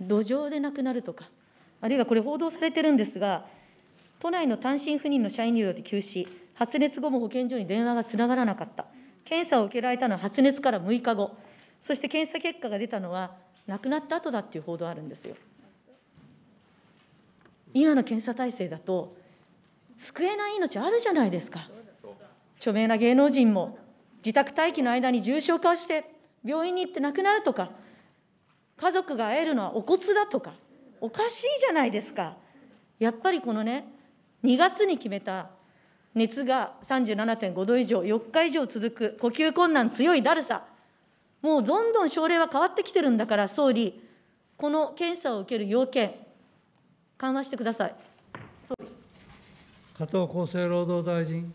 路上で亡くなるとか、あるいはこれ、報道されてるんですが、都内の単身赴任の社員入行で休止、発熱後も保健所に電話がつながらなかった、検査を受けられたのは発熱から6日後、そして検査結果が出たのは、亡くなった後だっていう報道あるんですよ。今の検査体制だと、救えない命あるじゃないですか。著名な芸能人も自宅待機の間に重症化して病院に行って亡くなるとか、家族が会えるのはお骨だとか、おかしいじゃないですか。やっぱりこのね、2月に決めた熱が37.5度以上、4日以上続く、呼吸困難、強いだるさ、もうどんどん症例は変わってきてるんだから、総理、この検査を受ける要件、緩和してください。総理加藤厚生労働大臣。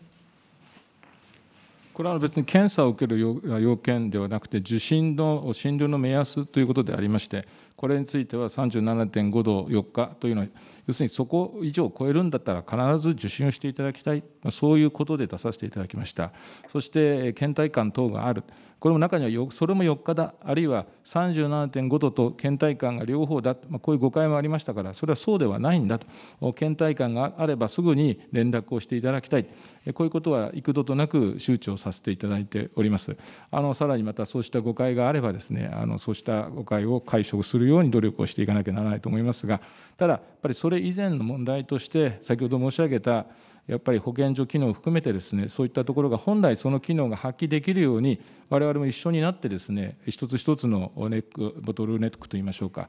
これは別に検査を受ける要件ではなくて、受診の診療の目安ということでありまして、これについては37.5度4日というのは、要するにそこ以上超えるんだったら、必ず受診をしていただきたい、そういうことで出させていただきました。そして、倦怠感等がある、これも中には、それも4日だ、あるいは37.5度と倦怠感が両方だ、こういう誤解もありましたから、それはそうではないんだと、倦怠感があればすぐに連絡をしていただきたい、こういうことは幾度となく周知をさせていただいております。あのさらにまたそうした誤解があればですね、あのそうした誤解を解消するるように努力をしていかなきゃならないと思いますがただやっぱりそれ以前の問題として先ほど申し上げたやっぱり保健所機能を含めてですね、そういったところが本来その機能が発揮できるように、われわれも一緒になってですね、一つ一つのネック、ボトルネックといいましょうか、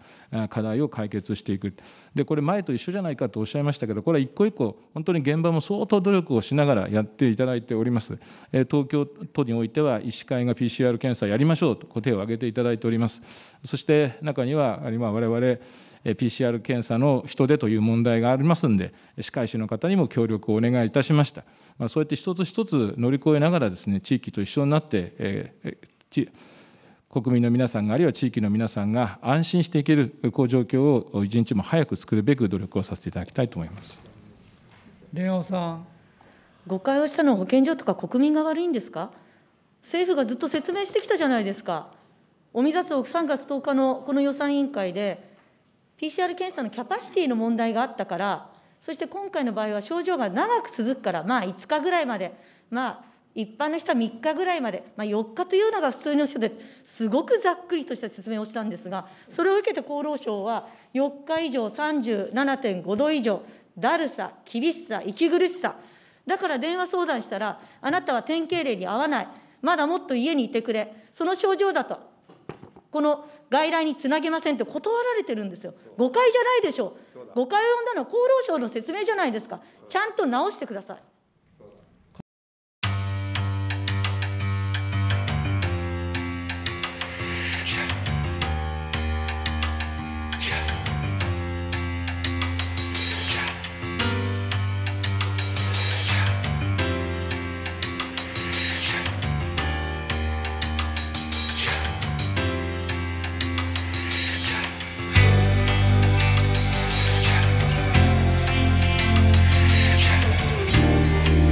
課題を解決していく。で、これ前と一緒じゃないかとおっしゃいましたけど、これは一個一個、本当に現場も相当努力をしながらやっていただいております。東京都においては、医師会が PCR 検査やりましょうと、手を挙げていただいております。そして中には、今我々、PCR 検査の人手という問題がありますんで、歯科医師の方にも協力をお願いいたしました。そうやって一つ一つ乗り越えながらですね、地域と一緒になって、えー、国民の皆さんが、あるいは地域の皆さんが安心していける、こう状況を一日も早く作るべく努力をさせていただきたいと思います。蓮尾さん。誤解をしたのは保健所とか国民が悪いんですか政府がずっと説明してきたじゃないですか。尾身座長3月10日のこの予算委員会で、ＰＣＲ 検査のキャパシティの問題があったから、そして今回の場合は症状が長く続くから、まあ5日ぐらいまで、まあ一般の人は3日ぐらいまで、ま4日というのが普通の人で、すごくざっくりとした説明をしたんですが、それを受けて厚労省は、4日以上37.5度以上、だるさ、厳しさ、息苦しさ、だから電話相談したら、あなたは典型例に合わない、まだもっと家にいてくれ、その症状だとこの外来につなげませんって断られてるんですよ。誤解じゃないでしょう。誤解を呼んだのは厚労省の説明じゃないですか。ちゃんと直してください。